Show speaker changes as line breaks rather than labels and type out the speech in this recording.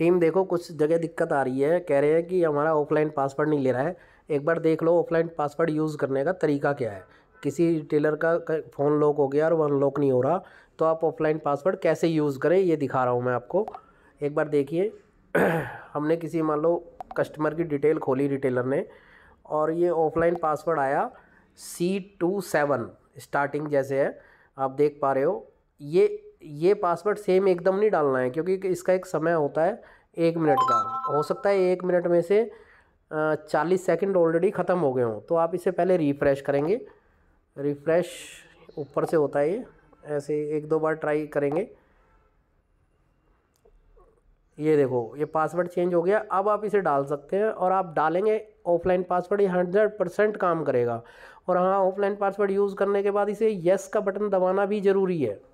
team देखो कुछ जगह दिक्कत आ रही है कह रहे हैं कि हमारा ऑफलाइन पासवर्ड नहीं ले रहा है एक बार देख लो ऑफलाइन पासवर्ड यूज़ करने का तरीका क्या है किसी टेलर का फ़ोन लॉक हो गया और वो अनलॉक नहीं हो रहा तो आप ऑफलाइन पासवर्ड कैसे यूज़ करें ये दिखा रहा हूँ मैं आपको एक बार देखिए हमने किसी मान लो कस्टमर की डिटेल खोली रिटेलर ने और ये ऑफलाइन पासवर्ड आया सी टू सेवन स्टार्टिंग जैसे है आप देख पा रहे हो ये ये पासवर्ड सेम एकदम नहीं डालना है क्योंकि इसका एक समय होता है एक मिनट का हो सकता है एक मिनट में से चालीस सेकंड ऑलरेडी ख़त्म हो गए हों तो आप इसे पहले रिफ़्रेश करेंगे रिफ़्रेश ऊपर से होता है ये ऐसे एक दो बार ट्राई करेंगे ये देखो ये पासवर्ड चेंज हो गया अब आप इसे डाल सकते हैं और आप डालेंगे ऑफलाइन पासवर्ड ये हंड्रेड परसेंट काम करेगा और हाँ ऑफलाइन पासवर्ड यूज़ करने के बाद इसे येस का बटन दबाना भी ज़रूरी है